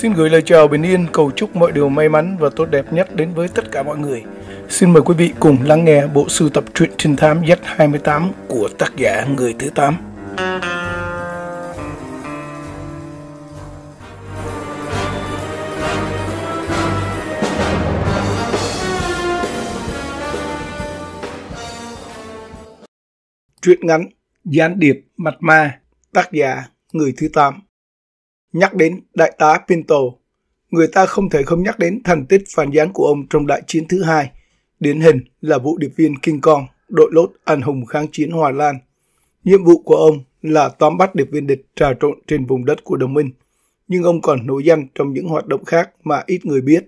Xin gửi lời chào bình yên, cầu chúc mọi điều may mắn và tốt đẹp nhất đến với tất cả mọi người. Xin mời quý vị cùng lắng nghe bộ sưu tập truyện trinh thám Z28 của tác giả Người Thứ Tám. Truyện ngắn Gián điệp Mặt Ma, tác giả Người Thứ Tám Nhắc đến Đại tá Pinto, người ta không thể không nhắc đến thành tích phản gián của ông trong đại chiến thứ hai, điển hình là vụ điệp viên King Kong, đội lốt anh hùng kháng chiến Hòa Lan. Nhiệm vụ của ông là tóm bắt điệp viên địch trà trộn trên vùng đất của đồng minh, nhưng ông còn nổi danh trong những hoạt động khác mà ít người biết.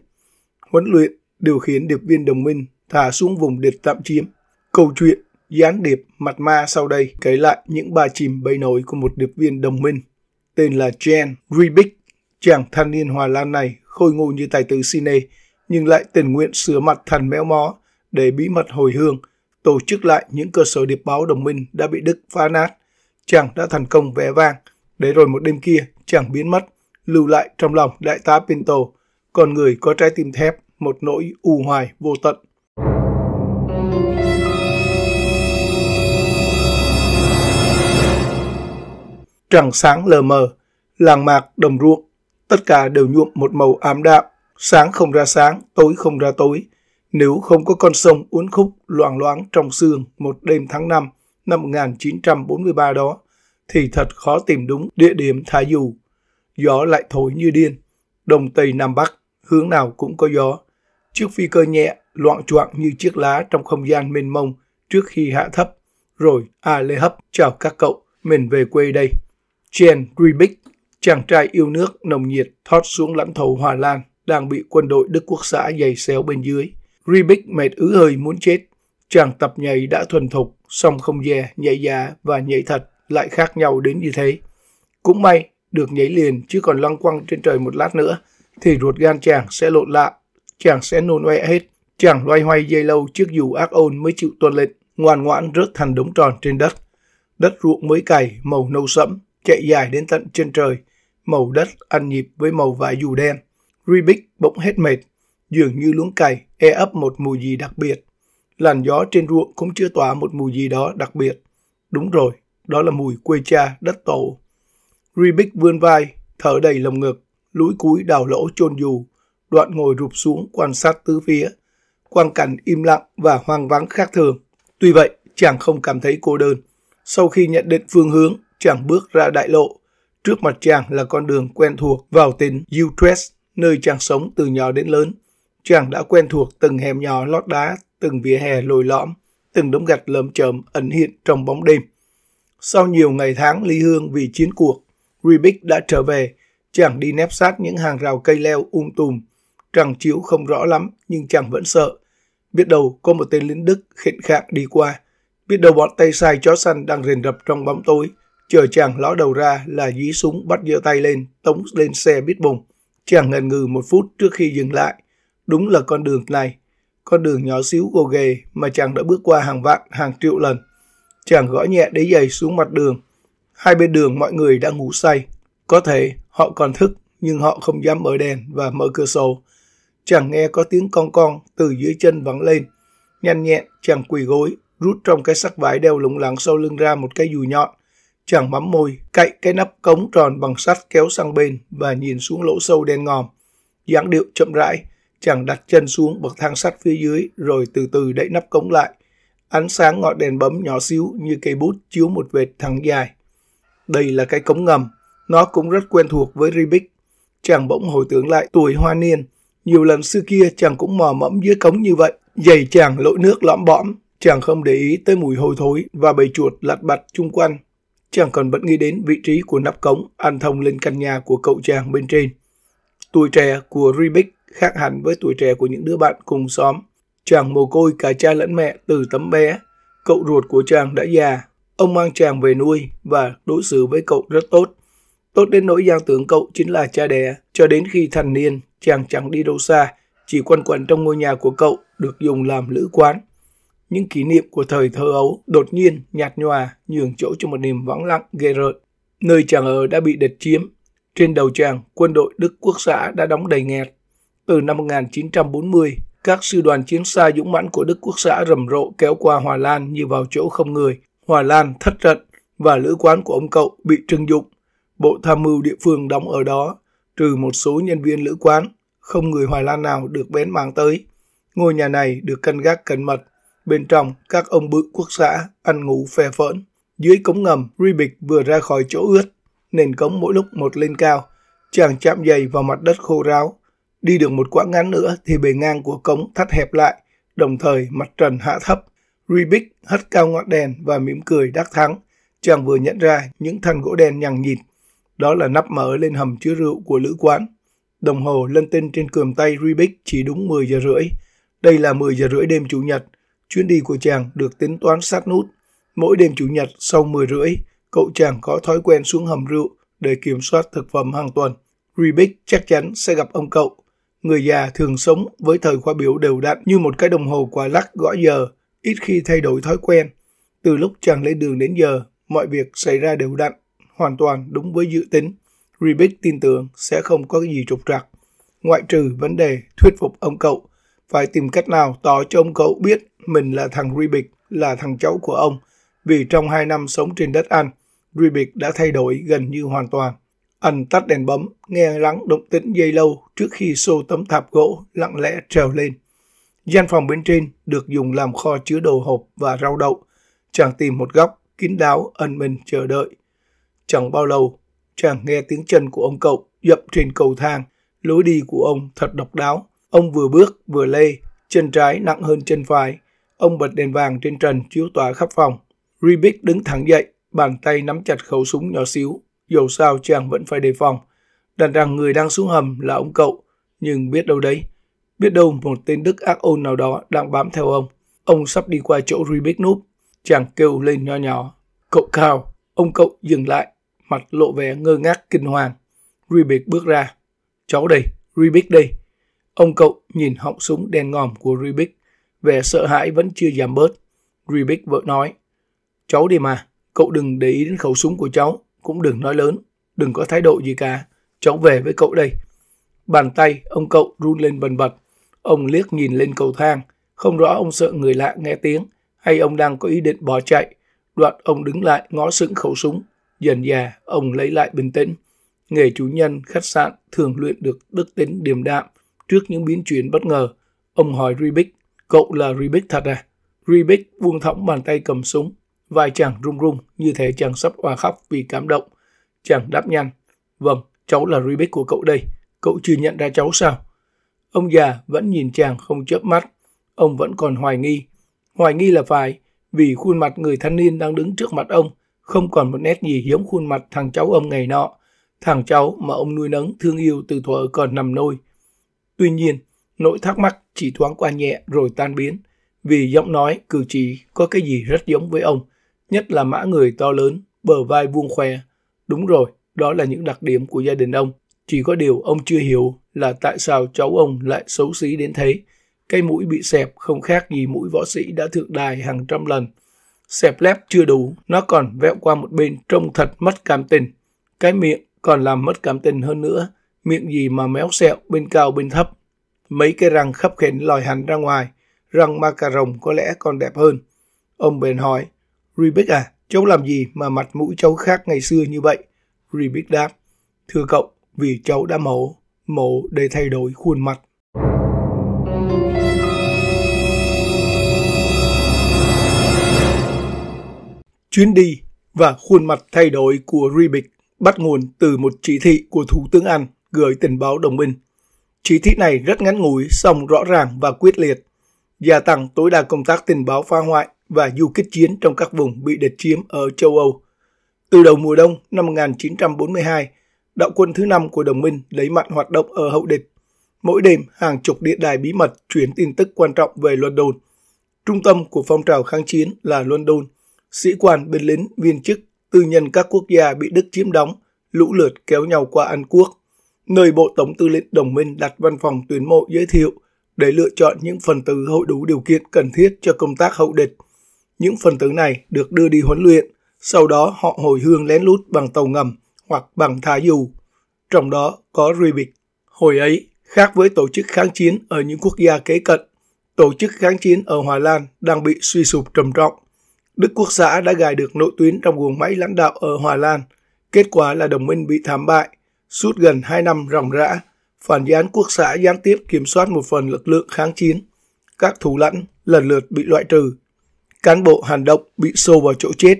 Huấn luyện, điều khiển điệp viên đồng minh thả xuống vùng địch tạm chiếm. Câu chuyện gián điệp mặt ma sau đây kể lại những bà chìm bầy nổi của một điệp viên đồng minh tên là Jen Ribic. Chàng thanh niên Hòa Lan này khôi ngô như tài tử Cine, nhưng lại tình nguyện sửa mặt thành méo mó để bí mật hồi hương, tổ chức lại những cơ sở điệp báo đồng minh đã bị Đức phá nát. Chàng đã thành công vẻ vang, để rồi một đêm kia chàng biến mất, lưu lại trong lòng đại tá Pinto, con người có trái tim thép, một nỗi u hoài vô tận. trăng sáng lờ mờ, làng mạc đồng ruộng, tất cả đều nhuộm một màu ám đạm, sáng không ra sáng, tối không ra tối. Nếu không có con sông uốn khúc loang loáng trong sương một đêm tháng 5 năm 1943 đó, thì thật khó tìm đúng địa điểm thả dù. Gió lại thổi như điên, đông tây nam bắc, hướng nào cũng có gió. Chiếc phi cơ nhẹ, loạn choạng như chiếc lá trong không gian mênh mông trước khi hạ thấp, rồi A à Lê Hấp chào các cậu, mình về quê đây. Chen Ribic, chàng trai yêu nước nồng nhiệt thoát xuống lãnh thổ Hà Lan đang bị quân đội Đức Quốc xã giày xéo bên dưới. Ribic mệt ứ hơi muốn chết. Chàng tập nhảy đã thuần thục, song không dè, nhảy già và nhảy thật lại khác nhau đến như thế. Cũng may, được nhảy liền chứ còn lăng quăng trên trời một lát nữa, thì ruột gan chàng sẽ lộn lạ, chàng sẽ nôn oe hết. Chàng loay hoay dây lâu chiếc dù ác ôn mới chịu tuân lệnh, ngoan ngoãn rớt thành đống tròn trên đất. Đất ruộng mới cày, màu nâu sẫm, chạy dài đến tận chân trời, màu đất ăn nhịp với màu vải dù đen. Ribic bỗng hết mệt, dường như luống cày e ấp một mùi gì đặc biệt. Làn gió trên ruộng cũng chưa tỏa một mùi gì đó đặc biệt. Đúng rồi, đó là mùi quê cha, đất tổ. Ribic vươn vai, thở đầy lồng ngực, lũi cúi đào lỗ chôn dù, đoạn ngồi rụp xuống quan sát tứ phía. Quang cảnh im lặng và hoang vắng khác thường. Tuy vậy, chàng không cảm thấy cô đơn. Sau khi nhận định phương hướng, chàng bước ra đại lộ. Trước mặt chàng là con đường quen thuộc vào tỉnh Utrecht, nơi chàng sống từ nhỏ đến lớn. Chàng đã quen thuộc từng hẻm nhỏ lót đá, từng vỉa hè lồi lõm, từng đống gạch lởm chởm ẩn hiện trong bóng đêm. Sau nhiều ngày tháng ly hương vì chiến cuộc, Ribic đã trở về. Chàng đi nép sát những hàng rào cây leo um tùm. Trăng chiếu không rõ lắm, nhưng chàng vẫn sợ. Biết đâu có một tên lính Đức khịnh khạng đi qua. Biết đâu bọn tay sai chó săn đang rền rập trong bóng tối. Chờ chàng ló đầu ra là dí súng bắt giơ tay lên, tống lên xe bít bùng. Chàng ngần ngừ một phút trước khi dừng lại. Đúng là con đường này, con đường nhỏ xíu gồ ghề mà chàng đã bước qua hàng vạn, hàng triệu lần. Chàng gõ nhẹ đế giày xuống mặt đường. Hai bên đường mọi người đã ngủ say. Có thể họ còn thức nhưng họ không dám mở đèn và mở cửa sổ. Chàng nghe có tiếng con con từ dưới chân vẳng lên. Nhanh nhẹn chàng quỳ gối, rút trong cái sắc vải đeo lủng lẳng sau lưng ra một cái dù nhọn. Chàng mắm môi, cậy cái nắp cống tròn bằng sắt kéo sang bên và nhìn xuống lỗ sâu đen ngòm. dáng điệu chậm rãi, chàng đặt chân xuống bậc thang sắt phía dưới rồi từ từ đẩy nắp cống lại. Ánh sáng ngọn đèn bấm nhỏ xíu như cây bút chiếu một vệt thẳng dài. Đây là cái cống ngầm, nó cũng rất quen thuộc với Ribic. Chàng bỗng hồi tưởng lại tuổi hoa niên. Nhiều lần xưa kia chàng cũng mò mẫm dưới cống như vậy. Giày chàng lội nước lõm bõm, chàng không để ý tới mùi hôi thối và bầy chuột lặt bặt chung quanh chàng còn bận nghĩ đến vị trí của nắp cống ăn thông lên căn nhà của cậu chàng bên trên. Tuổi trẻ của Ribic khác hẳn với tuổi trẻ của những đứa bạn cùng xóm. Chàng mồ côi cả cha lẫn mẹ từ tấm bé. Cậu ruột của chàng đã già. Ông mang chàng về nuôi và đối xử với cậu rất tốt. Tốt đến nỗi Giang tưởng cậu chính là cha đẻ. Cho đến khi thành niên, chàng chẳng đi đâu xa, chỉ quanh quẩn trong ngôi nhà của cậu được dùng làm lữ quán những kỷ niệm của thời thơ ấu đột nhiên nhạt nhòa nhường chỗ cho một niềm vắng lặng ghê rợn. Nơi chàng ở đã bị địch chiếm. Trên đầu chàng, quân đội Đức Quốc xã đã đóng đầy nghẹt. Từ năm 1940, các sư đoàn chiến xa dũng mãnh của Đức Quốc xã rầm rộ kéo qua Hòa Lan như vào chỗ không người. Hòa Lan thất trận và lữ quán của ông cậu bị trưng dụng. Bộ tham mưu địa phương đóng ở đó, trừ một số nhân viên lữ quán, không người Hòa Lan nào được bén mảng tới. Ngôi nhà này được canh gác cẩn mật Bên trong, các ông bự quốc xã ăn ngủ phè phỡn. Dưới cống ngầm, Ribic vừa ra khỏi chỗ ướt. Nền cống mỗi lúc một lên cao. Chàng chạm giày vào mặt đất khô ráo. Đi được một quãng ngắn nữa thì bề ngang của cống thắt hẹp lại, đồng thời mặt trần hạ thấp. Ribic hất cao ngọn đèn và mỉm cười đắc thắng. Chàng vừa nhận ra những thanh gỗ đen nhằng nhịt. Đó là nắp mở lên hầm chứa rượu của lữ quán. Đồng hồ lân tinh trên cườm tay Ribic chỉ đúng 10 giờ rưỡi. Đây là 10 giờ rưỡi đêm Chủ nhật. Chuyến đi của chàng được tính toán sát nút. Mỗi đêm Chủ nhật sau 10 rưỡi, cậu chàng có thói quen xuống hầm rượu để kiểm soát thực phẩm hàng tuần. Ribic chắc chắn sẽ gặp ông cậu. Người già thường sống với thời khóa biểu đều đặn như một cái đồng hồ quả lắc gõ giờ, ít khi thay đổi thói quen. Từ lúc chàng lên đường đến giờ, mọi việc xảy ra đều đặn, hoàn toàn đúng với dự tính. Ribic tin tưởng sẽ không có gì trục trặc, ngoại trừ vấn đề thuyết phục ông cậu, phải tìm cách nào tỏ cho ông cậu biết mình là thằng Ribic, là thằng cháu của ông, vì trong hai năm sống trên đất Anh, Ribic đã thay đổi gần như hoàn toàn. Anh tắt đèn bấm, nghe lắng động tĩnh dây lâu trước khi xô tấm thạp gỗ lặng lẽ trèo lên. Gian phòng bên trên được dùng làm kho chứa đồ hộp và rau đậu. Chàng tìm một góc, kín đáo, ẩn mình chờ đợi. Chẳng bao lâu, chàng nghe tiếng chân của ông cậu dậm trên cầu thang. Lối đi của ông thật độc đáo. Ông vừa bước vừa lê, chân trái nặng hơn chân phải, Ông bật đèn vàng trên trần chiếu tỏa khắp phòng. Ribic đứng thẳng dậy, bàn tay nắm chặt khẩu súng nhỏ xíu. Dù sao chàng vẫn phải đề phòng. Đàn rằng người đang xuống hầm là ông cậu, nhưng biết đâu đấy. Biết đâu một tên Đức ác ôn nào đó đang bám theo ông. Ông sắp đi qua chỗ Ribic núp. Chàng kêu lên nho nhỏ. Cậu cao, ông cậu dừng lại, mặt lộ vẻ ngơ ngác kinh hoàng. Ribic bước ra. Cháu đây, Ribic đây. Ông cậu nhìn họng súng đen ngòm của Ribic vẻ sợ hãi vẫn chưa giảm bớt. Rebecca vợ nói, cháu đi mà, cậu đừng để ý đến khẩu súng của cháu, cũng đừng nói lớn, đừng có thái độ gì cả, cháu về với cậu đây. Bàn tay, ông cậu run lên bần bật, ông liếc nhìn lên cầu thang, không rõ ông sợ người lạ nghe tiếng hay ông đang có ý định bỏ chạy. Đoạn ông đứng lại ngó sững khẩu súng, dần dà ông lấy lại bình tĩnh. Nghề chủ nhân, khách sạn thường luyện được đức tính điềm đạm trước những biến chuyển bất ngờ. Ông hỏi Rubik, Cậu là Rebecca thật à? Rebecca buông thõng bàn tay cầm súng. Vai chàng run run như thể chàng sắp hòa khóc vì cảm động. Chàng đáp nhanh. Vâng, cháu là Rebecca của cậu đây. Cậu chưa nhận ra cháu sao? Ông già vẫn nhìn chàng không chớp mắt. Ông vẫn còn hoài nghi. Hoài nghi là phải, vì khuôn mặt người thanh niên đang đứng trước mặt ông không còn một nét gì giống khuôn mặt thằng cháu ông ngày nọ, thằng cháu mà ông nuôi nấng thương yêu từ thuở còn nằm nôi. Tuy nhiên, Nỗi thắc mắc chỉ thoáng qua nhẹ rồi tan biến, vì giọng nói, cử chỉ có cái gì rất giống với ông, nhất là mã người to lớn, bờ vai vuông khoe. Đúng rồi, đó là những đặc điểm của gia đình ông. Chỉ có điều ông chưa hiểu là tại sao cháu ông lại xấu xí đến thế. Cái mũi bị xẹp không khác gì mũi võ sĩ đã thượng đài hàng trăm lần. Xẹp lép chưa đủ, nó còn vẹo qua một bên trông thật mất cảm tình. Cái miệng còn làm mất cảm tình hơn nữa, miệng gì mà méo xẹo bên cao bên thấp Mấy cái răng khấp khỉnh lòi hẳn ra ngoài, răng ma có lẽ còn đẹp hơn. Ông bèn hỏi, Rubik à, cháu làm gì mà mặt mũi cháu khác ngày xưa như vậy? Rubik đáp, thưa cậu, vì cháu đã mổ, mổ để thay đổi khuôn mặt. Chuyến đi và khuôn mặt thay đổi của Rubik bắt nguồn từ một chỉ thị của Thủ tướng Anh gửi tình báo đồng minh. Chỉ thị này rất ngắn ngủi, song rõ ràng và quyết liệt, gia tăng tối đa công tác tình báo phá hoại và du kích chiến trong các vùng bị địch chiếm ở châu Âu. Từ đầu mùa đông năm 1942, đạo quân thứ năm của đồng minh lấy mặt hoạt động ở hậu địch. Mỗi đêm, hàng chục điện đài bí mật chuyển tin tức quan trọng về London. Trung tâm của phong trào kháng chiến là London. Sĩ quan, binh lính, viên chức, tư nhân các quốc gia bị Đức chiếm đóng, lũ lượt kéo nhau qua Anh quốc nơi Bộ Tổng tư lệnh Đồng minh đặt văn phòng tuyến mộ giới thiệu để lựa chọn những phần tử hội đủ điều kiện cần thiết cho công tác hậu địch. Những phần tử này được đưa đi huấn luyện, sau đó họ hồi hương lén lút bằng tàu ngầm hoặc bằng thả dù. Trong đó có Rybik. Hồi ấy, khác với tổ chức kháng chiến ở những quốc gia kế cận, tổ chức kháng chiến ở Hòa Lan đang bị suy sụp trầm trọng. Đức Quốc xã đã gài được nội tuyến trong guồng máy lãnh đạo ở Hòa Lan. Kết quả là đồng minh bị thảm bại – Suốt gần 2 năm ròng rã, phản gián quốc xã gián tiếp kiểm soát một phần lực lượng kháng chiến. Các thủ lãnh lần lượt bị loại trừ. Cán bộ Hàn Độc bị sâu vào chỗ chết.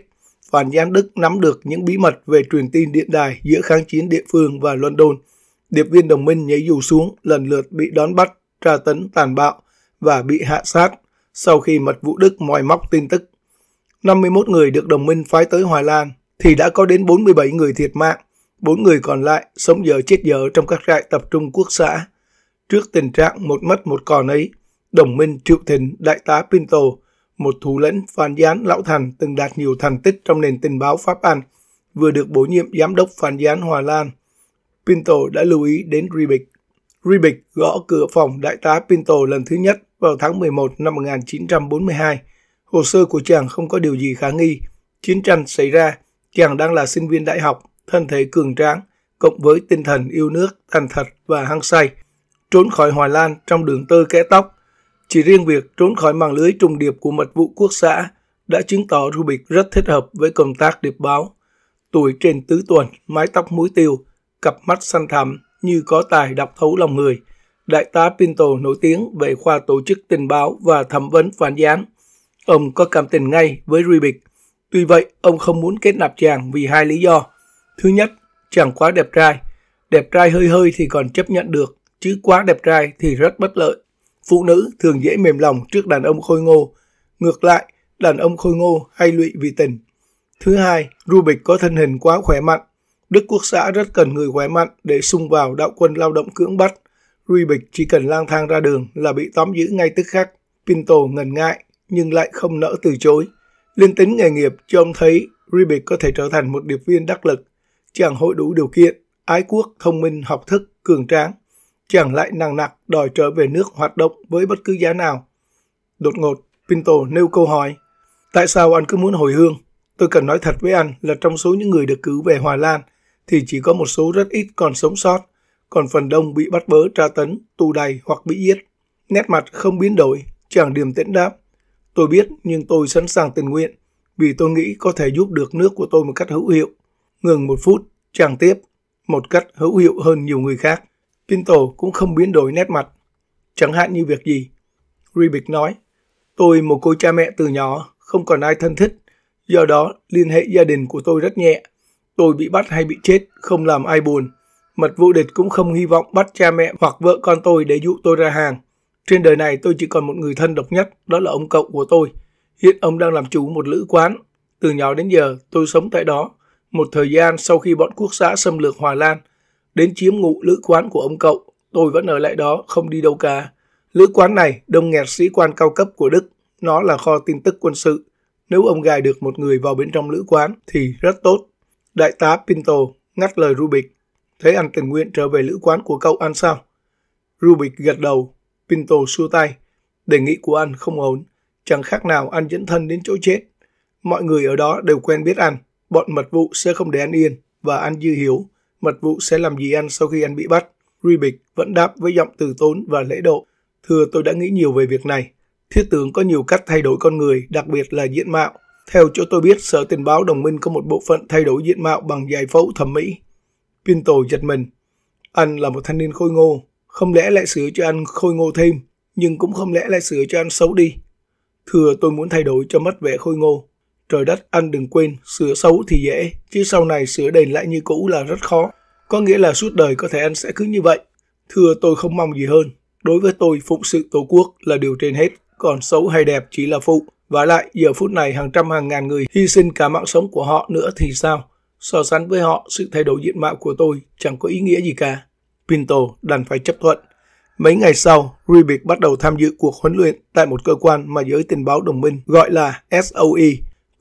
Phản gián Đức nắm được những bí mật về truyền tin điện đài giữa kháng chiến địa phương và London. Điệp viên đồng minh nhảy dù xuống lần lượt bị đón bắt, tra tấn tàn bạo và bị hạ sát sau khi mật vụ Đức moi móc tin tức. 51 người được đồng minh phái tới Hòa Lan thì đã có đến 47 người thiệt mạng Bốn người còn lại sống giờ chết giờ trong các trại tập trung quốc xã. Trước tình trạng một mất một còn ấy, đồng minh Triệu Thịnh, đại tá Pinto, một thủ lĩnh phán gián lão thành từng đạt nhiều thành tích trong nền tình báo Pháp Anh, vừa được bổ nhiệm giám đốc phán gián Hòa Lan. Pinto đã lưu ý đến Ribic. Ribic gõ cửa phòng đại tá Pinto lần thứ nhất vào tháng 11 năm 1942. Hồ sơ của chàng không có điều gì khả nghi. Chiến tranh xảy ra, chàng đang là sinh viên đại học thân thể cường tráng, cộng với tinh thần yêu nước, thành thật và hăng say, trốn khỏi Hoài Lan trong đường tơ kẽ tóc. Chỉ riêng việc trốn khỏi màn lưới trùng điệp của mật vụ quốc xã đã chứng tỏ Rubik rất thích hợp với công tác điệp báo. Tuổi trên tứ tuần, mái tóc muối tiêu, cặp mắt xanh thẳm như có tài đọc thấu lòng người. Đại tá Pinto nổi tiếng về khoa tổ chức tình báo và thẩm vấn phản gián. Ông có cảm tình ngay với Rubik. Tuy vậy, ông không muốn kết nạp chàng vì hai lý do. Thứ nhất, chẳng quá đẹp trai. Đẹp trai hơi hơi thì còn chấp nhận được, chứ quá đẹp trai thì rất bất lợi. Phụ nữ thường dễ mềm lòng trước đàn ông khôi ngô. Ngược lại, đàn ông khôi ngô hay lụy vì tình. Thứ hai, Rubik có thân hình quá khỏe mạnh. Đức Quốc xã rất cần người khỏe mạnh để xung vào đạo quân lao động cưỡng bắt. Rubik chỉ cần lang thang ra đường là bị tóm giữ ngay tức khắc. Pinto ngần ngại nhưng lại không nỡ từ chối. Liên tính nghề nghiệp cho ông thấy Rubik có thể trở thành một điệp viên đắc lực chàng hội đủ điều kiện, ái quốc, thông minh, học thức, cường tráng. Chàng lại nặng nặc đòi trở về nước hoạt động với bất cứ giá nào. Đột ngột, Pinto nêu câu hỏi, tại sao anh cứ muốn hồi hương? Tôi cần nói thật với anh là trong số những người được cứu về Hòa Lan thì chỉ có một số rất ít còn sống sót, còn phần đông bị bắt bớ tra tấn, tù đầy hoặc bị giết. Nét mặt không biến đổi, chàng điềm tĩnh đáp. Tôi biết nhưng tôi sẵn sàng tình nguyện vì tôi nghĩ có thể giúp được nước của tôi một cách hữu hiệu ngừng một phút, trang tiếp, một cách hữu hiệu hơn nhiều người khác. Pinto cũng không biến đổi nét mặt. Chẳng hạn như việc gì? Ribic nói, tôi một cô cha mẹ từ nhỏ, không còn ai thân thích, do đó liên hệ gia đình của tôi rất nhẹ. Tôi bị bắt hay bị chết, không làm ai buồn. Mật vụ địch cũng không hy vọng bắt cha mẹ hoặc vợ con tôi để dụ tôi ra hàng. Trên đời này tôi chỉ còn một người thân độc nhất, đó là ông cậu của tôi. Hiện ông đang làm chủ một lữ quán. Từ nhỏ đến giờ tôi sống tại đó, một thời gian sau khi bọn quốc xã xâm lược Hòa Lan, đến chiếm ngụ lữ quán của ông cậu, tôi vẫn ở lại đó, không đi đâu cả. Lữ quán này đông nghẹt sĩ quan cao cấp của Đức, nó là kho tin tức quân sự. Nếu ông gài được một người vào bên trong lữ quán thì rất tốt. Đại tá Pinto ngắt lời Rubik. Thế anh tình nguyện trở về lữ quán của cậu ăn sao? Rubik gật đầu, Pinto xua tay. Đề nghị của anh không ổn, chẳng khác nào anh dẫn thân đến chỗ chết. Mọi người ở đó đều quen biết anh, Bọn mật vụ sẽ không để anh yên và anh dư hiếu. Mật vụ sẽ làm gì anh sau khi anh bị bắt? Rubik vẫn đáp với giọng từ tốn và lễ độ. Thưa tôi đã nghĩ nhiều về việc này. Thiết tướng có nhiều cách thay đổi con người, đặc biệt là diện mạo. Theo chỗ tôi biết, Sở Tình báo Đồng minh có một bộ phận thay đổi diện mạo bằng giải phẫu thẩm mỹ. Pinto giật mình. Anh là một thanh niên khôi ngô, không lẽ lại sửa cho anh khôi ngô thêm, nhưng cũng không lẽ lại sửa cho anh xấu đi. Thưa tôi muốn thay đổi cho mất vẻ khôi ngô, trời đất anh đừng quên, sửa xấu thì dễ, chứ sau này sửa đền lại như cũ là rất khó. Có nghĩa là suốt đời có thể anh sẽ cứ như vậy. Thưa tôi không mong gì hơn. Đối với tôi, phụng sự Tổ quốc là điều trên hết, còn xấu hay đẹp chỉ là phụ. Và lại, giờ phút này hàng trăm hàng ngàn người hy sinh cả mạng sống của họ nữa thì sao? So sánh với họ, sự thay đổi diện mạo của tôi chẳng có ý nghĩa gì cả. Pinto đành phải chấp thuận. Mấy ngày sau, Rubik bắt đầu tham dự cuộc huấn luyện tại một cơ quan mà giới tình báo đồng minh gọi là SOE,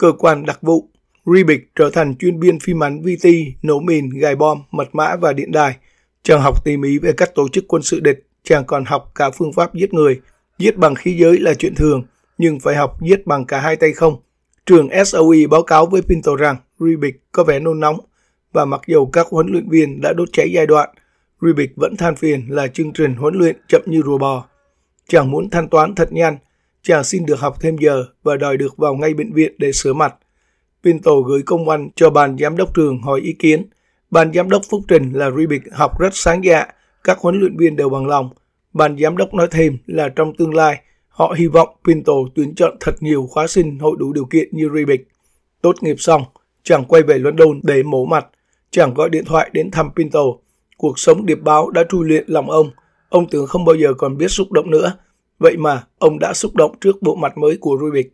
cơ quan đặc vụ. Ribic trở thành chuyên viên phi ảnh VT, nổ mìn, gài bom, mật mã và điện đài. Chàng học tỉ mỉ về các tổ chức quân sự địch, chàng còn học cả phương pháp giết người. Giết bằng khí giới là chuyện thường, nhưng phải học giết bằng cả hai tay không. Trường SOE báo cáo với Pinto rằng Ribic có vẻ nôn nóng và mặc dù các huấn luyện viên đã đốt cháy giai đoạn, Ribic vẫn than phiền là chương trình huấn luyện chậm như rùa bò. Chàng muốn thanh toán thật nhanh – chàng xin được học thêm giờ và đòi được vào ngay bệnh viện để sửa mặt. Pinto gửi công văn cho ban giám đốc trường hỏi ý kiến. Ban giám đốc phúc trình là Ribic học rất sáng dạ, các huấn luyện viên đều bằng lòng. Ban giám đốc nói thêm là trong tương lai, họ hy vọng Pinto tuyển chọn thật nhiều khóa sinh hội đủ điều kiện như Ribic. Tốt nghiệp xong, chàng quay về London để mổ mặt. Chàng gọi điện thoại đến thăm Pinto. Cuộc sống điệp báo đã tru luyện lòng ông. Ông tưởng không bao giờ còn biết xúc động nữa. Vậy mà, ông đã xúc động trước bộ mặt mới của Rubik.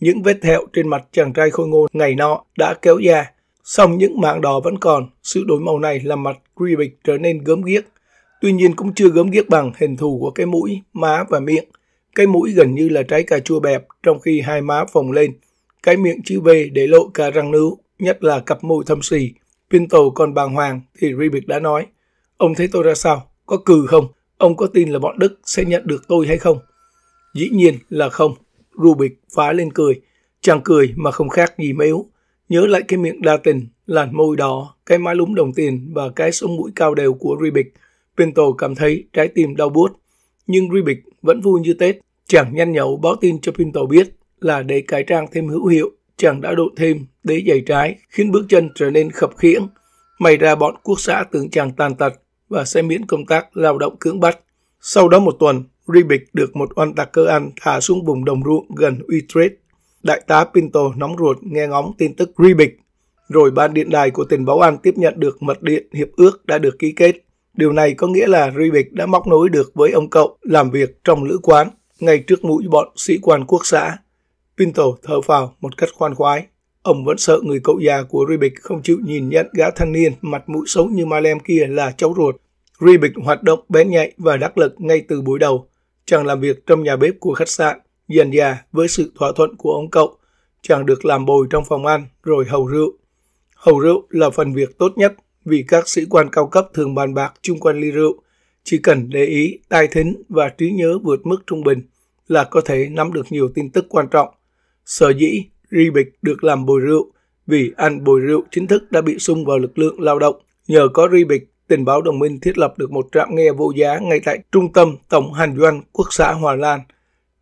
Những vết thẹo trên mặt chàng trai khôi ngô ngày nọ đã kéo ra, song những mảng đỏ vẫn còn. Sự đổi màu này làm mặt Rubik trở nên gớm ghiếc. Tuy nhiên cũng chưa gớm ghiếc bằng hình thù của cái mũi, má và miệng. Cái mũi gần như là trái cà chua bẹp, trong khi hai má phồng lên. Cái miệng chữ V để lộ cả răng nướu, nhất là cặp môi thâm xì. Pinto còn bàng hoàng thì Rubik đã nói. Ông thấy tôi ra sao? Có cừ không? Ông có tin là bọn Đức sẽ nhận được tôi hay không? Dĩ nhiên là không. Rubik phá lên cười. Chàng cười mà không khác gì mếu. Nhớ lại cái miệng đa tình, làn môi đỏ, cái mái lúng đồng tiền và cái sống mũi cao đều của Rubik. Pinto cảm thấy trái tim đau buốt. Nhưng Rubik vẫn vui như Tết. Chàng nhanh nhậu báo tin cho Pinto biết là để cải trang thêm hữu hiệu, chàng đã độ thêm đế giày trái, khiến bước chân trở nên khập khiễng. May ra bọn quốc xã tưởng chàng tàn tật và sẽ miễn công tác lao động cưỡng bắt. Sau đó một tuần, Ribic được một oan tạc cơ ăn thả xuống vùng đồng ruộng gần Utrecht. Đại tá Pinto nóng ruột nghe ngóng tin tức Ribic. Rồi ban điện đài của tình báo Anh tiếp nhận được mật điện hiệp ước đã được ký kết. Điều này có nghĩa là Ribic đã móc nối được với ông cậu làm việc trong lữ quán ngay trước mũi bọn sĩ quan quốc xã. Pinto thở phào một cách khoan khoái. Ông vẫn sợ người cậu già của Ribic không chịu nhìn nhận gã thanh niên mặt mũi xấu như ma lem kia là cháu ruột Ribic hoạt động bén nhạy và đắc lực ngay từ buổi đầu. Chàng làm việc trong nhà bếp của khách sạn, dần dà với sự thỏa thuận của ông cậu. Chàng được làm bồi trong phòng ăn rồi hầu rượu. Hầu rượu là phần việc tốt nhất vì các sĩ quan cao cấp thường bàn bạc chung quanh ly rượu. Chỉ cần để ý, tai thính và trí nhớ vượt mức trung bình là có thể nắm được nhiều tin tức quan trọng. Sở dĩ Ribic được làm bồi rượu vì anh bồi rượu chính thức đã bị sung vào lực lượng lao động. Nhờ có Ribic tình báo đồng minh thiết lập được một trạm nghe vô giá ngay tại trung tâm tổng hành doanh quốc xã Hòa Lan.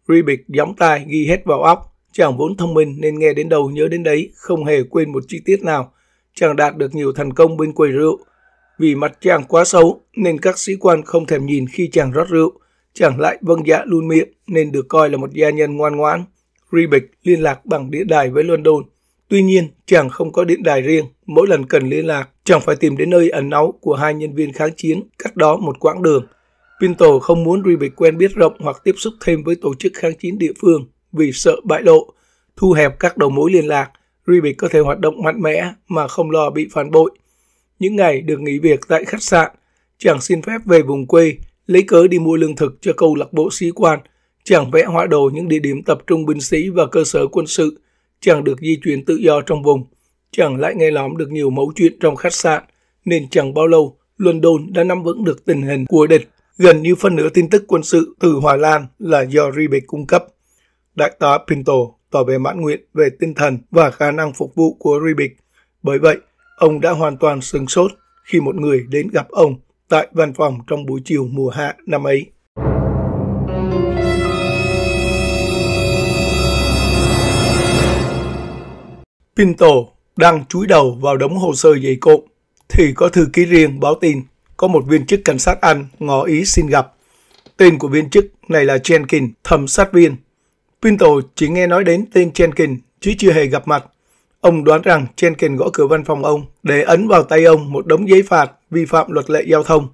Ribic gióng tai ghi hết vào óc. Chàng vốn thông minh nên nghe đến đâu nhớ đến đấy, không hề quên một chi tiết nào. Chàng đạt được nhiều thành công bên quầy rượu. Vì mặt chàng quá xấu nên các sĩ quan không thèm nhìn khi chàng rót rượu. Chàng lại vâng dạ luôn miệng nên được coi là một gia nhân ngoan ngoãn. Ribic liên lạc bằng đĩa đài với London. Tuy nhiên, chàng không có điện đài riêng, mỗi lần cần liên lạc Chẳng phải tìm đến nơi ẩn náu của hai nhân viên kháng chiến cách đó một quãng đường. Pinto không muốn Ribic quen biết rộng hoặc tiếp xúc thêm với tổ chức kháng chiến địa phương vì sợ bại lộ, thu hẹp các đầu mối liên lạc, Ribic có thể hoạt động mạnh mẽ mà không lo bị phản bội. Những ngày được nghỉ việc tại khách sạn, chàng xin phép về vùng quê, lấy cớ đi mua lương thực cho câu lạc bộ sĩ quan, chàng vẽ họa đồ những địa điểm tập trung binh sĩ và cơ sở quân sự, chàng được di chuyển tự do trong vùng. Chàng lại nghe lóm được nhiều mẫu chuyện trong khách sạn, nên chẳng bao lâu London đã nắm vững được tình hình của địch. Gần như phần nửa tin tức quân sự từ Hòa Lan là do Ribic cung cấp. Đại tá Pinto tỏ vẻ mãn nguyện về tinh thần và khả năng phục vụ của Ribic Bởi vậy, ông đã hoàn toàn sừng sốt khi một người đến gặp ông tại văn phòng trong buổi chiều mùa hạ năm ấy. Pinto đang chúi đầu vào đống hồ sơ dày cộm, thì có thư ký riêng báo tin có một viên chức cảnh sát Anh ngỏ ý xin gặp. Tên của viên chức này là Jenkins, thẩm sát viên. Pinto chỉ nghe nói đến tên Jenkins chứ chưa hề gặp mặt. Ông đoán rằng Jenkins gõ cửa văn phòng ông để ấn vào tay ông một đống giấy phạt vi phạm luật lệ giao thông.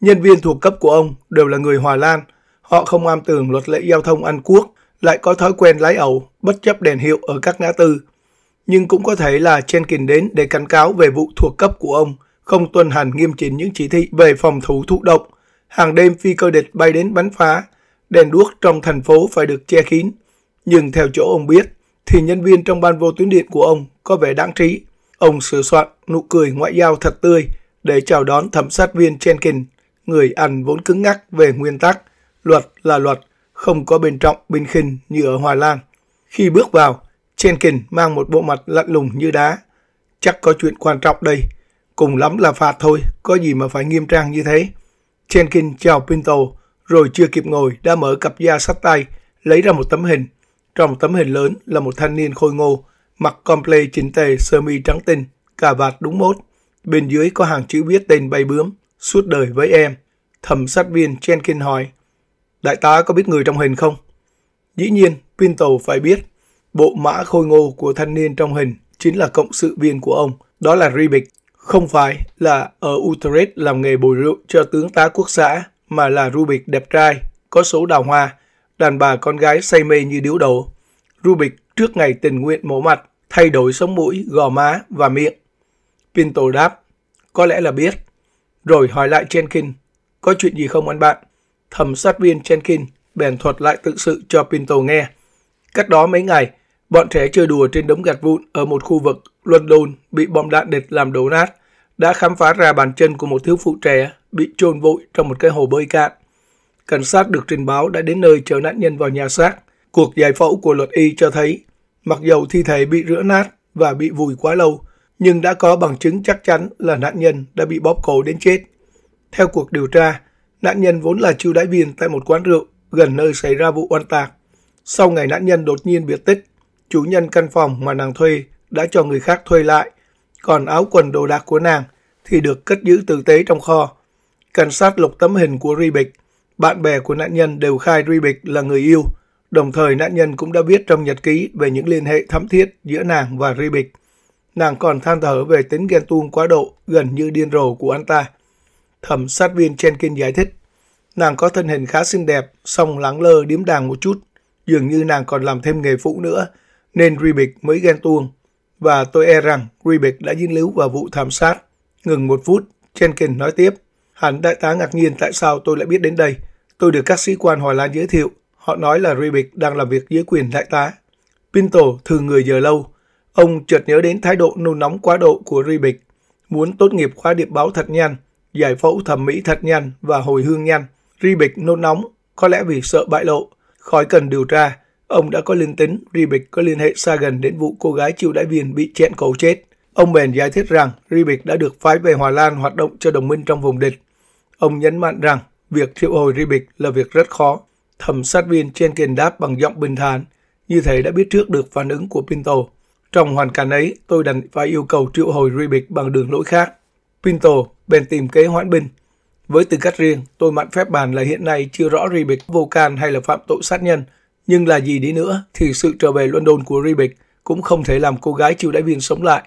Nhân viên thuộc cấp của ông đều là người Hòa Lan. Họ không am tường luật lệ giao thông Anh Quốc, lại có thói quen lái ẩu bất chấp đèn hiệu ở các ngã tư nhưng cũng có thể là Kình đến để cảnh cáo về vụ thuộc cấp của ông, không tuân hành nghiêm chỉnh những chỉ thị về phòng thủ thụ động. Hàng đêm phi cơ địch bay đến bắn phá, đèn đuốc trong thành phố phải được che kín. Nhưng theo chỗ ông biết, thì nhân viên trong ban vô tuyến điện của ông có vẻ đáng trí. Ông sửa soạn nụ cười ngoại giao thật tươi để chào đón thẩm sát viên Jenkins, người ăn vốn cứng ngắc về nguyên tắc. Luật là luật, không có bên trọng, bên khinh như ở Hòa Lan. Khi bước vào, Jenkins mang một bộ mặt lạnh lùng như đá. Chắc có chuyện quan trọng đây. Cùng lắm là phạt thôi, có gì mà phải nghiêm trang như thế. Jenkins chào Pinto, rồi chưa kịp ngồi đã mở cặp da sắt tay, lấy ra một tấm hình. Trong tấm hình lớn là một thanh niên khôi ngô, mặc comple chỉnh tề sơ mi trắng tinh, cà vạt đúng mốt. Bên dưới có hàng chữ viết tên bay bướm, suốt đời với em. Thẩm sát viên Jenkins hỏi, Đại tá có biết người trong hình không? Dĩ nhiên, Pinto phải biết. Bộ mã khôi ngô của thanh niên trong hình chính là cộng sự viên của ông, đó là Ribic. Không phải là ở Utrecht làm nghề bồi rượu cho tướng tá quốc xã, mà là Rubik đẹp trai, có số đào hoa, đàn bà con gái say mê như điếu đổ. Rubik trước ngày tình nguyện mổ mặt, thay đổi sống mũi, gò má và miệng. Pinto đáp, có lẽ là biết. Rồi hỏi lại Jenkins có chuyện gì không anh bạn? Thẩm sát viên Jenkins bèn thuật lại tự sự cho Pinto nghe. Cách đó mấy ngày, Bọn trẻ chơi đùa trên đống gạch vụn ở một khu vực London bị bom đạn địch làm đổ nát đã khám phá ra bàn chân của một thiếu phụ trẻ bị chôn vội trong một cái hồ bơi cạn. Cảnh sát được trình báo đã đến nơi chờ nạn nhân vào nhà xác. Cuộc giải phẫu của luật y cho thấy, mặc dầu thi thể bị rửa nát và bị vùi quá lâu, nhưng đã có bằng chứng chắc chắn là nạn nhân đã bị bóp cổ đến chết. Theo cuộc điều tra, nạn nhân vốn là chiêu đãi viên tại một quán rượu gần nơi xảy ra vụ oan tạc. Sau ngày nạn nhân đột nhiên biệt tích, chủ nhân căn phòng mà nàng thuê đã cho người khác thuê lại, còn áo quần đồ đạc của nàng thì được cất giữ tử tế trong kho. Cảnh sát lục tấm hình của Ribic, bạn bè của nạn nhân đều khai Ribic là người yêu, đồng thời nạn nhân cũng đã viết trong nhật ký về những liên hệ thắm thiết giữa nàng và Ribic. Nàng còn than thở về tính ghen tuông quá độ gần như điên rồ của anh ta. Thẩm sát viên Chenkin giải thích, nàng có thân hình khá xinh đẹp, song lắng lơ điếm đàng một chút, dường như nàng còn làm thêm nghề phụ nữa, nên Ribic mới ghen tuông. Và tôi e rằng Ribic đã dính líu vào vụ thảm sát. Ngừng một phút, Jenkins nói tiếp. Hẳn đại tá ngạc nhiên tại sao tôi lại biết đến đây. Tôi được các sĩ quan Hòa Lan giới thiệu. Họ nói là Ribic đang làm việc dưới quyền đại tá. Pinto thử người giờ lâu. Ông chợt nhớ đến thái độ nôn nóng quá độ của Ribic. Muốn tốt nghiệp khóa điệp báo thật nhanh, giải phẫu thẩm mỹ thật nhanh và hồi hương nhanh. Ribic nôn nóng, có lẽ vì sợ bại lộ. Khói cần điều tra, Ông đã có linh tính, Ribic có liên hệ xa gần đến vụ cô gái chịu đại viên bị chẹn cầu chết. Ông bèn giải thích rằng Ribic đã được phái về Hòa Lan hoạt động cho đồng minh trong vùng địch. Ông nhấn mạnh rằng việc triệu hồi Ribic là việc rất khó. Thẩm sát viên trên kiền đáp bằng giọng bình thản, như thể đã biết trước được phản ứng của Pinto. Trong hoàn cảnh ấy, tôi đành phải yêu cầu triệu hồi Ribic bằng đường lối khác. Pinto bèn tìm kế hoãn binh. Với tư cách riêng, tôi mặn phép bàn là hiện nay chưa rõ Ribic vô can hay là phạm tội sát nhân – nhưng là gì đi nữa thì sự trở về London của Ribic cũng không thể làm cô gái chịu đãi viên sống lại.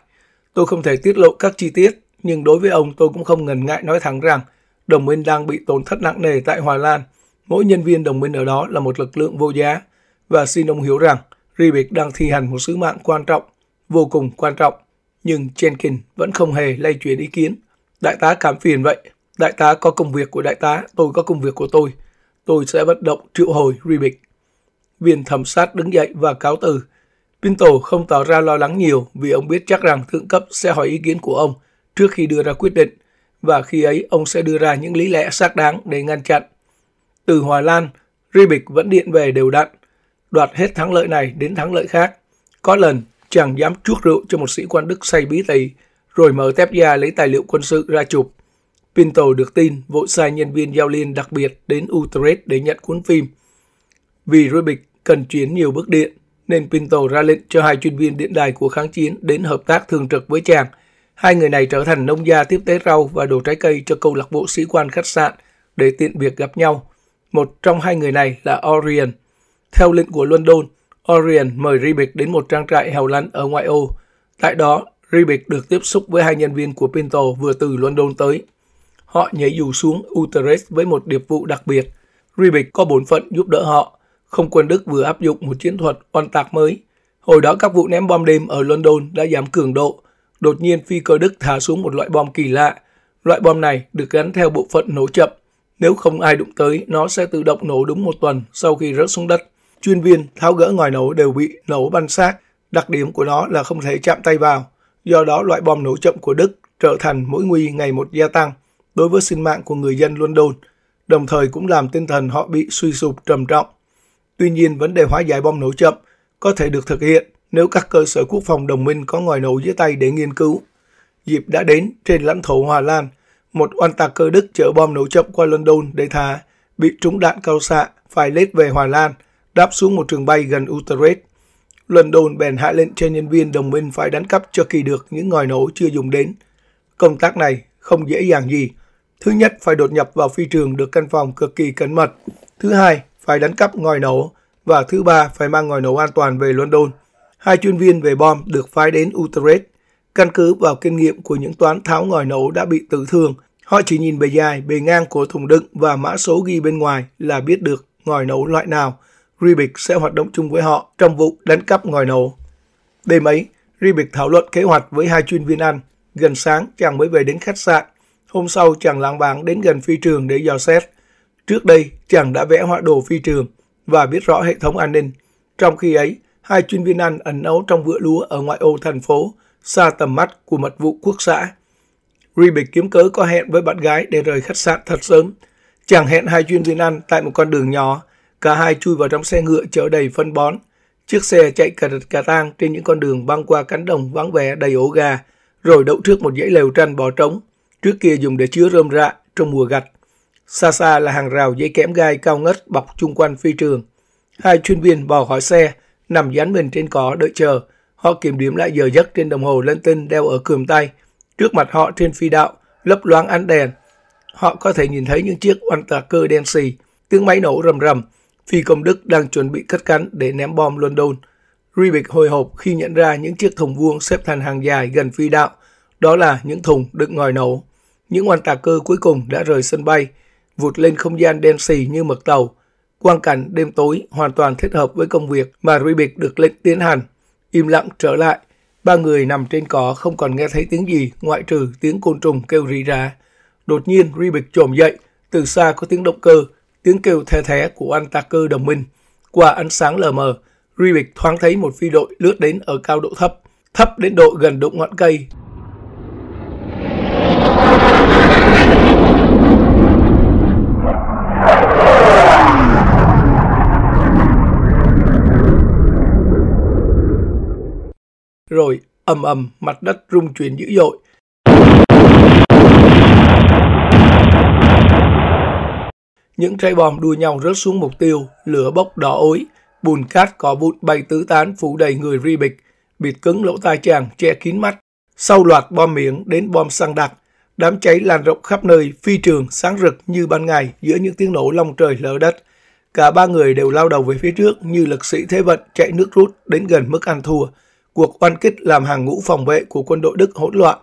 Tôi không thể tiết lộ các chi tiết, nhưng đối với ông tôi cũng không ngần ngại nói thẳng rằng đồng minh đang bị tổn thất nặng nề tại Hòa Lan. Mỗi nhân viên đồng minh ở đó là một lực lượng vô giá. Và xin ông hiểu rằng Ribic đang thi hành một sứ mạng quan trọng, vô cùng quan trọng. Nhưng Jenkins vẫn không hề lay chuyển ý kiến. Đại tá cảm phiền vậy. Đại tá có công việc của đại tá, tôi có công việc của tôi. Tôi sẽ vận động triệu hồi Ribic viên thẩm sát đứng dậy và cáo từ. Pinto không tỏ ra lo lắng nhiều vì ông biết chắc rằng thượng cấp sẽ hỏi ý kiến của ông trước khi đưa ra quyết định và khi ấy ông sẽ đưa ra những lý lẽ xác đáng để ngăn chặn. Từ Hòa Lan, Ribic vẫn điện về đều đặn, đoạt hết thắng lợi này đến thắng lợi khác. Có lần chàng dám chuốc rượu cho một sĩ quan Đức say bí tì, rồi mở tép da lấy tài liệu quân sự ra chụp. Pinto được tin vội sai nhân viên giao liên đặc biệt đến Utrecht để nhận cuốn phim – vì Rubik cần chuyển nhiều bức điện, nên Pinto ra lệnh cho hai chuyên viên điện đài của kháng chiến đến hợp tác thường trực với chàng. Hai người này trở thành nông gia tiếp tế rau và đồ trái cây cho câu lạc bộ sĩ quan khách sạn để tiện việc gặp nhau. Một trong hai người này là Orion. Theo lệnh của London, Orion mời Rubik đến một trang trại hẻo lánh ở ngoại ô. Tại đó, Rubik được tiếp xúc với hai nhân viên của Pinto vừa từ London tới. Họ nhảy dù xuống Utrecht với một điệp vụ đặc biệt. Rubik có bổn phận giúp đỡ họ – không quân Đức vừa áp dụng một chiến thuật oan tạc mới. Hồi đó các vụ ném bom đêm ở London đã giảm cường độ. Đột nhiên phi cơ Đức thả xuống một loại bom kỳ lạ. Loại bom này được gắn theo bộ phận nổ chậm. Nếu không ai đụng tới, nó sẽ tự động nổ đúng một tuần sau khi rớt xuống đất. Chuyên viên tháo gỡ ngoài nổ đều bị nổ banh xác. Đặc điểm của nó là không thể chạm tay vào. Do đó loại bom nổ chậm của Đức trở thành mối nguy ngày một gia tăng đối với sinh mạng của người dân London, đồng thời cũng làm tinh thần họ bị suy sụp trầm trọng. Tuy nhiên, vấn đề hóa giải bom nổ chậm có thể được thực hiện nếu các cơ sở quốc phòng đồng minh có ngòi nổ dưới tay để nghiên cứu. Dịp đã đến trên lãnh thổ Hà Lan, một oan tạc cơ Đức chở bom nổ chậm qua London để thả, bị trúng đạn cao xạ, phải lết về Hà Lan, đáp xuống một trường bay gần Utrecht. London bèn hạ lệnh cho nhân viên đồng minh phải đánh cắp cho kỳ được những ngòi nổ chưa dùng đến. Công tác này không dễ dàng gì. Thứ nhất, phải đột nhập vào phi trường được căn phòng cực kỳ cẩn mật. Thứ hai, phải đánh cắp ngòi nổ và thứ ba phải mang ngòi nổ an toàn về London. Hai chuyên viên về bom được phái đến Utrecht. Căn cứ vào kinh nghiệm của những toán tháo ngòi nổ đã bị tử thương, họ chỉ nhìn bề dài, bề ngang của thùng đựng và mã số ghi bên ngoài là biết được ngòi nổ loại nào. Ribic sẽ hoạt động chung với họ trong vụ đánh cắp ngòi nổ. Đêm ấy, Ribic thảo luận kế hoạch với hai chuyên viên Anh. Gần sáng, chàng mới về đến khách sạn. Hôm sau, chàng lảng vảng đến gần phi trường để dò xét. Trước đây, chàng đã vẽ họa đồ phi trường và biết rõ hệ thống an ninh. Trong khi ấy, hai chuyên viên ăn ẩn náu trong vựa lúa ở ngoại ô thành phố, xa tầm mắt của mật vụ quốc xã. Ribic kiếm cớ có hẹn với bạn gái để rời khách sạn thật sớm. Chàng hẹn hai chuyên viên ăn tại một con đường nhỏ. Cả hai chui vào trong xe ngựa chở đầy phân bón. Chiếc xe chạy cà rật cà tang trên những con đường băng qua cánh đồng vắng vẻ đầy ổ gà, rồi đậu trước một dãy lều tranh bỏ trống, trước kia dùng để chứa rơm rạ trong mùa gặt. Xa xa là hàng rào dây kẽm gai cao ngất bọc chung quanh phi trường. Hai chuyên viên bò khỏi xe, nằm dán mình trên cỏ đợi chờ. Họ kiểm điểm lại giờ giấc trên đồng hồ lân tinh đeo ở cườm tay. Trước mặt họ trên phi đạo, lấp loáng ánh đèn. Họ có thể nhìn thấy những chiếc oanh tạc cơ đen xì, tiếng máy nổ rầm rầm. Phi công Đức đang chuẩn bị cất cánh để ném bom London. Rubik hồi hộp khi nhận ra những chiếc thùng vuông xếp thành hàng dài gần phi đạo. Đó là những thùng đựng ngòi nổ. Những oanh tạc cơ cuối cùng đã rời sân bay, vụt lên không gian đen xì như mực tàu. Quang cảnh đêm tối hoàn toàn thích hợp với công việc mà Ribic được lệnh tiến hành. Im lặng trở lại, ba người nằm trên cỏ không còn nghe thấy tiếng gì ngoại trừ tiếng côn trùng kêu rỉ rả. Đột nhiên Ribic trồm dậy, từ xa có tiếng động cơ, tiếng kêu the thé của anh ta cơ đồng minh. Qua ánh sáng lờ mờ, Ribic thoáng thấy một phi đội lướt đến ở cao độ thấp, thấp đến độ gần đụng ngọn cây. Rồi ầm ầm mặt đất rung chuyển dữ dội. Những trái bom đua nhau rớt xuống mục tiêu, lửa bốc đỏ ối, bùn cát có vụn bay tứ tán phủ đầy người ri bịch, bịt cứng lỗ tai chàng, che kín mắt. Sau loạt bom miệng đến bom xăng đặc, đám cháy lan rộng khắp nơi, phi trường sáng rực như ban ngày giữa những tiếng nổ long trời lở đất. Cả ba người đều lao đầu về phía trước như lực sĩ thế vận chạy nước rút đến gần mức ăn thua. Cuộc oan kích làm hàng ngũ phòng vệ của quân đội Đức hỗn loạn,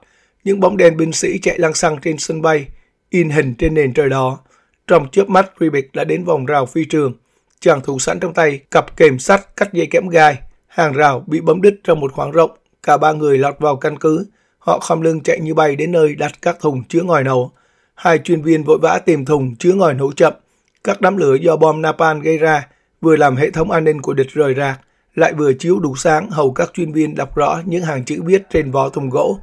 những bóng đen binh sĩ chạy lăng xăng trên sân bay, in hình trên nền trời đó. Trong chớp mắt, Ribic đã đến vòng rào phi trường. Chàng thủ sẵn trong tay, cặp kềm sắt cắt dây kẽm gai. Hàng rào bị bấm đứt trong một khoảng rộng, cả ba người lọt vào căn cứ. Họ khom lưng chạy như bay đến nơi đặt các thùng chứa ngòi nổ. Hai chuyên viên vội vã tìm thùng chứa ngòi nổ chậm. Các đám lửa do bom napalm gây ra vừa làm hệ thống an ninh của địch rời rạc lại vừa chiếu đủ sáng hầu các chuyên viên đọc rõ những hàng chữ viết trên vó thùng gỗ.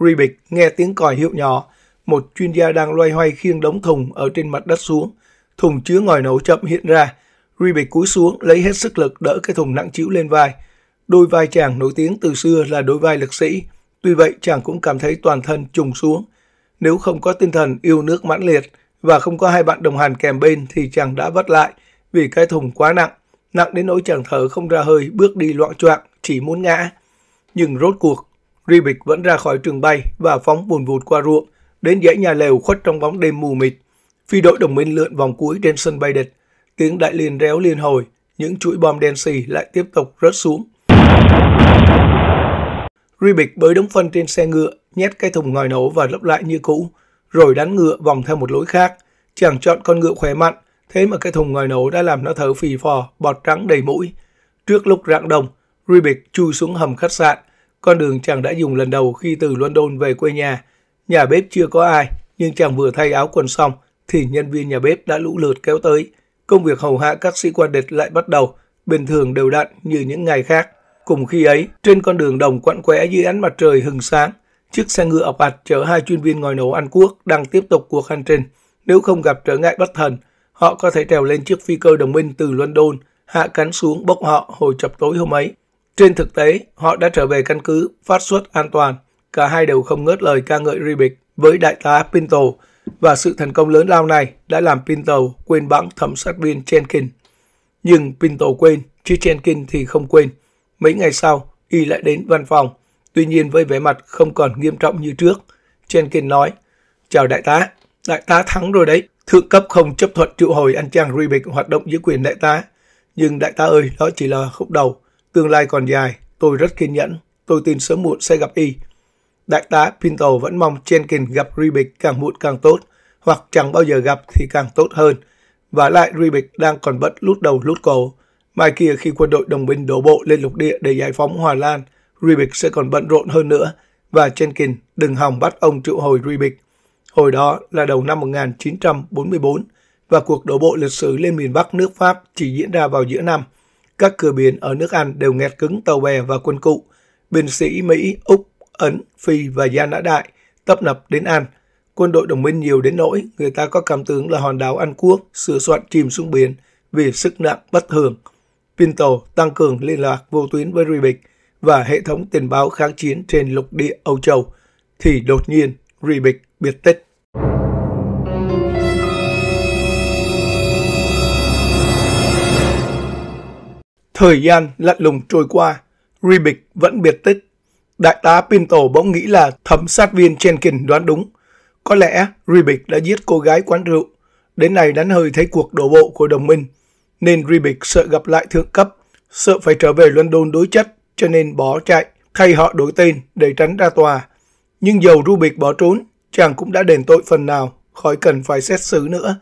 Ribic nghe tiếng còi hiệu nhỏ, một chuyên gia đang loay hoay khiêng đống thùng ở trên mặt đất xuống. Thùng chứa ngòi nấu chậm hiện ra, Ribic cúi xuống lấy hết sức lực đỡ cái thùng nặng chịu lên vai. Đôi vai chàng nổi tiếng từ xưa là đôi vai lực sĩ, tuy vậy chàng cũng cảm thấy toàn thân trùng xuống. Nếu không có tinh thần yêu nước mãn liệt và không có hai bạn đồng hành kèm bên thì chàng đã vất lại vì cái thùng quá nặng nặng đến nỗi chẳng thở không ra hơi, bước đi loạn choạng, chỉ muốn ngã. Nhưng rốt cuộc, Ribic vẫn ra khỏi trường bay và phóng buồn vụt qua ruộng, đến dãy nhà lều khuất trong bóng đêm mù mịt. Phi đội đồng minh lượn vòng cuối trên sân bay địch, tiếng đại liên réo liên hồi, những chuỗi bom đen xì lại tiếp tục rớt xuống. Ribic bới đống phân trên xe ngựa, nhét cái thùng ngòi nổ và lấp lại như cũ, rồi đánh ngựa vòng theo một lối khác. chẳng chọn con ngựa khỏe mạnh, Thế mà cái thùng ngòi nổ đã làm nó thở phì phò, bọt trắng đầy mũi. Trước lúc rạng đông, Rubik chui xuống hầm khách sạn, con đường chàng đã dùng lần đầu khi từ London về quê nhà. Nhà bếp chưa có ai, nhưng chàng vừa thay áo quần xong thì nhân viên nhà bếp đã lũ lượt kéo tới. Công việc hầu hạ các sĩ quan địch lại bắt đầu, bình thường đều đặn như những ngày khác. Cùng khi ấy, trên con đường đồng quặn quẽ dưới ánh mặt trời hừng sáng, chiếc xe ngựa ập ạt chở hai chuyên viên ngồi nổ Anh Quốc đang tiếp tục cuộc hành trình. Nếu không gặp trở ngại bất thần, Họ có thể trèo lên chiếc phi cơ đồng minh từ London, hạ cánh xuống bốc họ hồi chập tối hôm ấy. Trên thực tế, họ đã trở về căn cứ phát xuất an toàn. Cả hai đều không ngớt lời ca ngợi Ribic với đại tá Pinto và sự thành công lớn lao này đã làm Pinto quên bẵng thẩm sát viên Jenkins. Nhưng Pinto quên, chứ Jenkins thì không quên. Mấy ngày sau, y lại đến văn phòng, tuy nhiên với vẻ mặt không còn nghiêm trọng như trước. Jenkins nói, chào đại tá, đại tá thắng rồi đấy. Thượng cấp không chấp thuận triệu hồi anh chàng Rubik hoạt động dưới quyền đại tá. Nhưng đại tá ơi, đó chỉ là khúc đầu. Tương lai còn dài, tôi rất kiên nhẫn. Tôi tin sớm muộn sẽ gặp y. Đại tá Pinto vẫn mong Jenkins gặp Rubik càng muộn càng tốt, hoặc chẳng bao giờ gặp thì càng tốt hơn. Và lại Rubik đang còn bận lút đầu lút cổ. Mai kia khi quân đội đồng minh đổ bộ lên lục địa để giải phóng Hòa Lan, Rubik sẽ còn bận rộn hơn nữa. Và Jenkins đừng hòng bắt ông triệu hồi Rubik. Hồi đó là đầu năm 1944 và cuộc đổ bộ lịch sử lên miền Bắc nước Pháp chỉ diễn ra vào giữa năm. Các cửa biển ở nước Anh đều nghẹt cứng tàu bè và quân cụ. Binh sĩ Mỹ, Úc, Ấn, Phi và Gia Nã Đại tấp nập đến Anh. Quân đội đồng minh nhiều đến nỗi người ta có cảm tưởng là hòn đảo Anh Quốc sửa soạn chìm xuống biển vì sức nặng bất thường. Pinto tăng cường liên lạc vô tuyến với Ribic và hệ thống tình báo kháng chiến trên lục địa Âu Châu, thì đột nhiên Ribic biệt tích. Thời gian lặn lùng trôi qua, Ribic vẫn biệt tích. Đại tá Pinto bỗng nghĩ là thẩm sát viên Jenkins đoán đúng. Có lẽ Ribic đã giết cô gái quán rượu. Đến nay đánh hơi thấy cuộc đổ bộ của đồng minh, nên Ribic sợ gặp lại thượng cấp, sợ phải trở về London đối chất, cho nên bỏ chạy, thay họ đổi tên để tránh ra tòa. Nhưng dầu Ribic bỏ trốn, chàng cũng đã đền tội phần nào, khỏi cần phải xét xử nữa.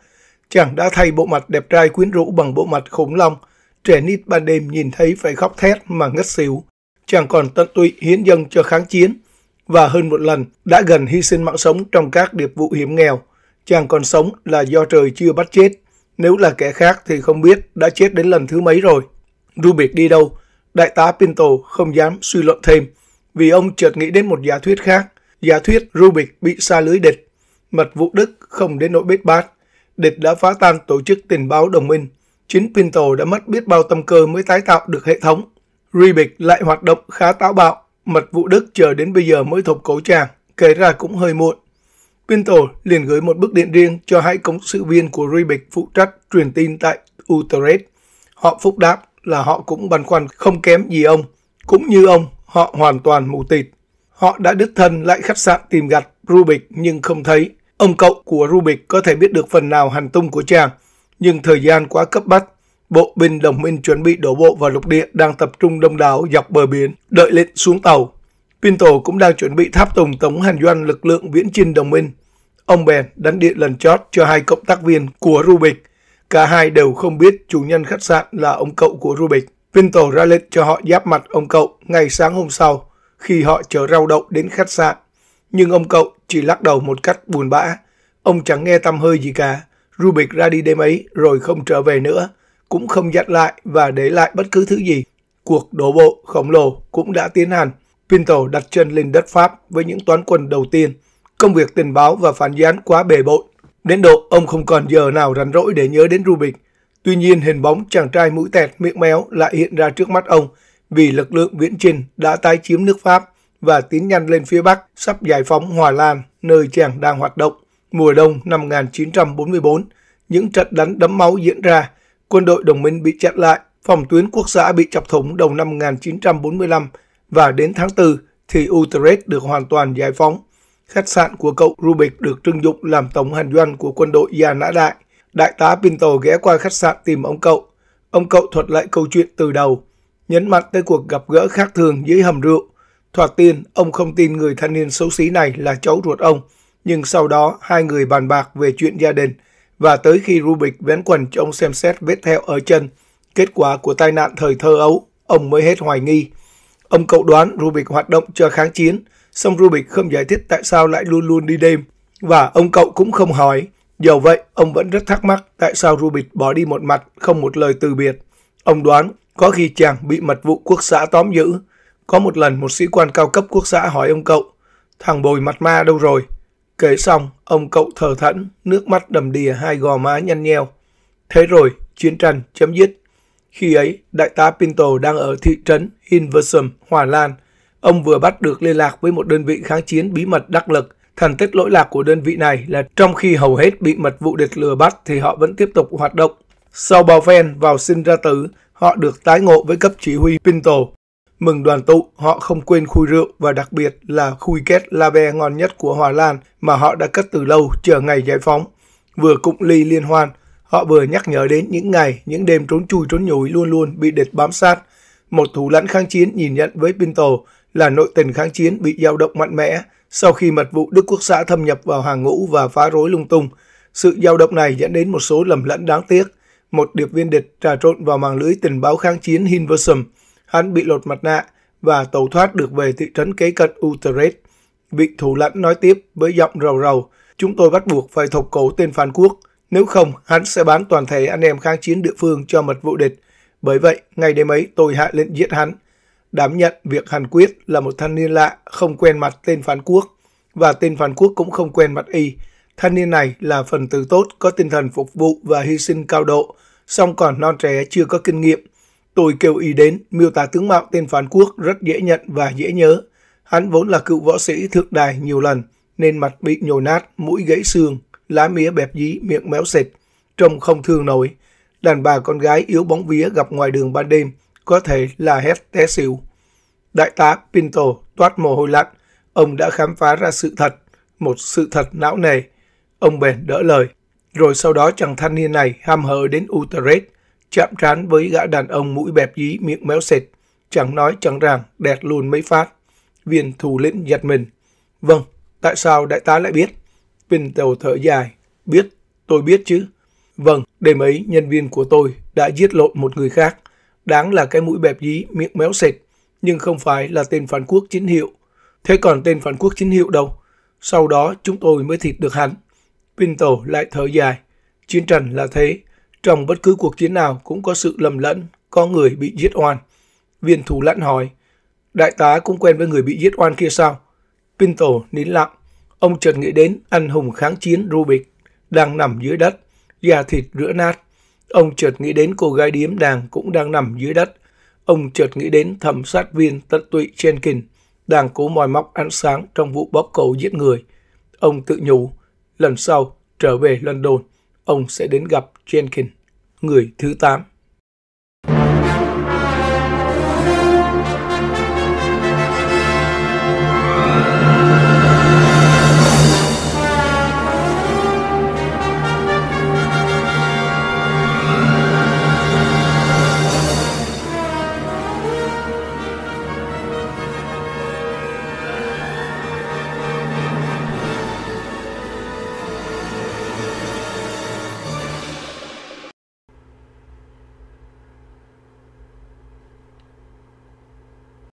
Chàng đã thay bộ mặt đẹp trai quyến rũ bằng bộ mặt khủng long, Trẻ nít ban đêm nhìn thấy phải khóc thét mà ngất xỉu. Chàng còn tận tụy hiến dân cho kháng chiến và hơn một lần đã gần hy sinh mạng sống trong các điệp vụ hiểm nghèo. Chàng còn sống là do trời chưa bắt chết. Nếu là kẻ khác thì không biết đã chết đến lần thứ mấy rồi. Rubik đi đâu? Đại tá Pinto không dám suy luận thêm vì ông chợt nghĩ đến một giả thuyết khác. Giả thuyết Rubik bị xa lưới địch. Mật vụ Đức không đến nỗi bết bát. Địch đã phá tan tổ chức tình báo đồng minh. Chính Pinto đã mất biết bao tâm cơ mới tái tạo được hệ thống. Ribic lại hoạt động khá táo bạo, mật vụ Đức chờ đến bây giờ mới thục cổ chàng, kể ra cũng hơi muộn. Pinto liền gửi một bức điện riêng cho hai công sự viên của Ribic phụ trách truyền tin tại Utrecht. Họ phúc đáp là họ cũng băn khoăn không kém gì ông. Cũng như ông, họ hoàn toàn mù tịt. Họ đã đứt thân lại khách sạn tìm gặt Rubik nhưng không thấy. Ông cậu của Rubik có thể biết được phần nào hành tung của chàng, nhưng thời gian quá cấp bách. Bộ binh đồng minh chuẩn bị đổ bộ vào lục địa đang tập trung đông đảo dọc bờ biển, đợi lệnh xuống tàu. Pinto cũng đang chuẩn bị tháp tùng tổng hành doanh lực lượng viễn chinh đồng minh. Ông bèn đánh điện lần chót cho hai cộng tác viên của Rubik. Cả hai đều không biết chủ nhân khách sạn là ông cậu của Rubik. Pinto ra lệnh cho họ giáp mặt ông cậu ngày sáng hôm sau khi họ chở rau đậu đến khách sạn. Nhưng ông cậu chỉ lắc đầu một cách buồn bã. Ông chẳng nghe tâm hơi gì cả. Rubik ra đi đêm ấy rồi không trở về nữa, cũng không dắt lại và để lại bất cứ thứ gì. Cuộc đổ bộ khổng lồ cũng đã tiến hành. Pinto đặt chân lên đất Pháp với những toán quân đầu tiên. Công việc tình báo và phản gián quá bề bộn. Đến độ ông không còn giờ nào rảnh rỗi để nhớ đến Rubik. Tuy nhiên hình bóng chàng trai mũi tẹt miệng méo lại hiện ra trước mắt ông vì lực lượng viễn chinh đã tái chiếm nước Pháp và tiến nhanh lên phía Bắc sắp giải phóng Hòa Lan nơi chàng đang hoạt động mùa đông năm 1944, những trận đánh đấm máu diễn ra, quân đội đồng minh bị chặn lại, phòng tuyến quốc xã bị chọc thủng đầu năm 1945 và đến tháng 4 thì Utrecht được hoàn toàn giải phóng. Khách sạn của cậu Rubik được trưng dụng làm tổng hành doanh của quân đội Gia Nã Đại. Đại tá Pinto ghé qua khách sạn tìm ông cậu. Ông cậu thuật lại câu chuyện từ đầu, nhấn mạnh tới cuộc gặp gỡ khác thường dưới hầm rượu. Thoạt tiên, ông không tin người thanh niên xấu xí này là cháu ruột ông – nhưng sau đó hai người bàn bạc về chuyện gia đình và tới khi Rubik vén quần cho ông xem xét vết thẹo ở chân, kết quả của tai nạn thời thơ ấu, ông mới hết hoài nghi. Ông cậu đoán Rubik hoạt động cho kháng chiến, song Rubik không giải thích tại sao lại luôn luôn đi đêm, và ông cậu cũng không hỏi. Dầu vậy, ông vẫn rất thắc mắc tại sao Rubik bỏ đi một mặt, không một lời từ biệt. Ông đoán có khi chàng bị mật vụ quốc xã tóm giữ. Có một lần một sĩ quan cao cấp quốc xã hỏi ông cậu, thằng bồi mặt ma đâu rồi? Kể xong, ông cậu thở thẫn, nước mắt đầm đìa hai gò má nhăn nheo. Thế rồi, chiến tranh chấm dứt. Khi ấy, đại tá Pinto đang ở thị trấn Inversum, Hòa Lan. Ông vừa bắt được liên lạc với một đơn vị kháng chiến bí mật đắc lực. Thành tích lỗi lạc của đơn vị này là trong khi hầu hết bị mật vụ địch lừa bắt thì họ vẫn tiếp tục hoạt động. Sau bao phen vào sinh ra tử, họ được tái ngộ với cấp chỉ huy Pinto Mừng đoàn tụ, họ không quên khui rượu và đặc biệt là khui két la be ngon nhất của Hòa Lan mà họ đã cất từ lâu chờ ngày giải phóng. Vừa cụng ly liên hoan, họ vừa nhắc nhở đến những ngày, những đêm trốn chui trốn nhủi luôn luôn bị địch bám sát. Một thủ lãnh kháng chiến nhìn nhận với Pinto là nội tình kháng chiến bị dao động mạnh mẽ sau khi mật vụ Đức Quốc xã thâm nhập vào hàng ngũ và phá rối lung tung. Sự dao động này dẫn đến một số lầm lẫn đáng tiếc. Một điệp viên địch trà trộn vào mạng lưới tình báo kháng chiến Hinversum – hắn bị lột mặt nạ và tẩu thoát được về thị trấn kế cận Utrecht. Vị thủ lãnh nói tiếp với giọng rầu rầu, chúng tôi bắt buộc phải thọc cổ tên phản quốc, nếu không hắn sẽ bán toàn thể anh em kháng chiến địa phương cho mật vụ địch. Bởi vậy, ngay đêm ấy tôi hạ lệnh giết hắn. Đảm nhận việc Hàn Quyết là một thanh niên lạ, không quen mặt tên phản quốc, và tên phản quốc cũng không quen mặt y. Thanh niên này là phần tử tốt, có tinh thần phục vụ và hy sinh cao độ, song còn non trẻ chưa có kinh nghiệm, Tôi kêu ý đến, miêu tả tướng mạo tên phán quốc rất dễ nhận và dễ nhớ. Hắn vốn là cựu võ sĩ thượng đài nhiều lần, nên mặt bị nhồi nát, mũi gãy xương, lá mía bẹp dí, miệng méo sệt, trông không thương nổi. Đàn bà con gái yếu bóng vía gặp ngoài đường ban đêm, có thể là hét té xỉu. Đại tá Pinto toát mồ hôi lạnh, ông đã khám phá ra sự thật, một sự thật não nề. Ông bèn đỡ lời, rồi sau đó chàng thanh niên này ham hở đến Utrecht chạm trán với gã đàn ông mũi bẹp dí miệng méo sệt, chẳng nói chẳng rằng đẹp luôn mấy phát. Viên thủ lĩnh giật mình. Vâng, tại sao đại tá lại biết? Viên tàu thở dài. Biết, tôi biết chứ. Vâng, đêm ấy nhân viên của tôi đã giết lộn một người khác. Đáng là cái mũi bẹp dí miệng méo sệt, nhưng không phải là tên phản quốc chính hiệu. Thế còn tên phản quốc chính hiệu đâu? Sau đó chúng tôi mới thịt được hắn. Pinto lại thở dài. Chiến tranh là thế, trong bất cứ cuộc chiến nào cũng có sự lầm lẫn, có người bị giết oan. Viên thủ lãnh hỏi, đại tá cũng quen với người bị giết oan kia sao? Pinto nín lặng. Ông chợt nghĩ đến anh hùng kháng chiến Rubik đang nằm dưới đất, da thịt rữa nát. Ông chợt nghĩ đến cô gái điếm đàng cũng đang nằm dưới đất. Ông chợt nghĩ đến thẩm sát viên tận tụy Jenkins đang cố mòi móc ánh sáng trong vụ bóp cổ giết người. Ông tự nhủ, lần sau trở về London ông sẽ đến gặp Jenkins, người thứ 8